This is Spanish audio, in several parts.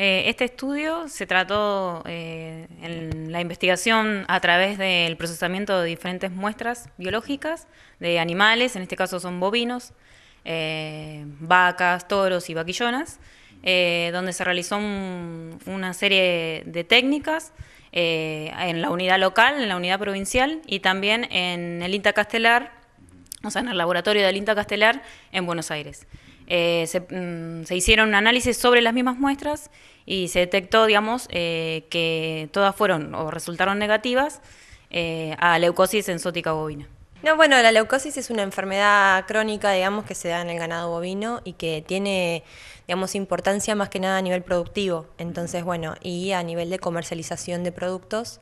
Eh, este estudio se trató eh, en la investigación a través del procesamiento de diferentes muestras biológicas de animales, en este caso son bovinos, eh, vacas, toros y vaquillonas, donde se realizó una serie de técnicas en la unidad local, en la unidad provincial y también en el Inta Castelar o sea, en el laboratorio de Alinta Castelar en Buenos Aires. Eh, se, mm, se, hicieron análisis sobre las mismas muestras y se detectó, digamos, eh, que todas fueron o resultaron negativas eh, a leucosis ensótica bovina. No, bueno, la leucosis es una enfermedad crónica, digamos, que se da en el ganado bovino y que tiene, digamos, importancia más que nada a nivel productivo. Entonces, bueno, y a nivel de comercialización de productos.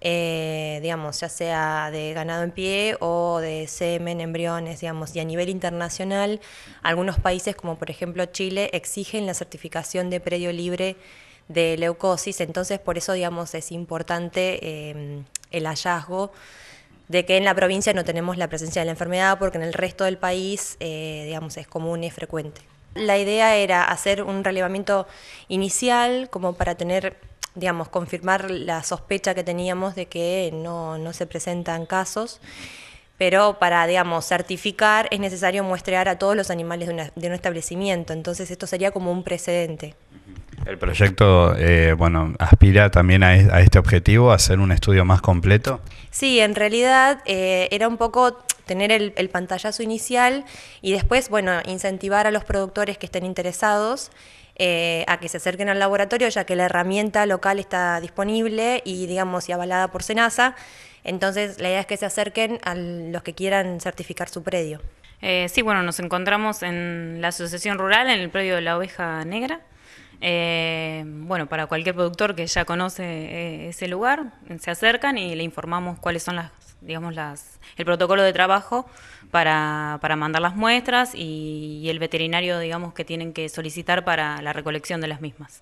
Eh, digamos, ya sea de ganado en pie o de semen, embriones, digamos, y a nivel internacional, algunos países como por ejemplo Chile exigen la certificación de predio libre de leucosis, entonces por eso, digamos, es importante em, el hallazgo de que en la provincia no tenemos la presencia de la enfermedad porque en el resto del país, eh, digamos, es común y frecuente. La idea era hacer un relevamiento inicial como para tener digamos, confirmar la sospecha que teníamos de que no, se presentan casos pero para, digamos, certificar es necesario muestrear a todos los animales de, un establecimiento, entonces esto sería como un precedente. El proyecto, eh, bueno, aspira también a, este objetivo, a hacer un estudio más completo. Sí, en realidad eh, era un poco tener el, el, pantallazo inicial y después, bueno, incentivar a los productores que estén interesados eh, a que se acerquen al laboratorio, ya que la herramienta local está disponible y, digamos, y avalada por SENASA. Entonces, la idea es que se acerquen a los que quieran certificar su predio. Eh, sí, bueno, nos encontramos en la Asociación Rural, en el predio de la Oveja Negra. Eh, bueno, para cualquier productor que ya conoce ese lugar, se acercan y le informamos cuáles son las digamos, el protocolo de trabajo para, para mandar las muestras y, y, el veterinario, digamos, que tienen que solicitar para la recolección de las mismas.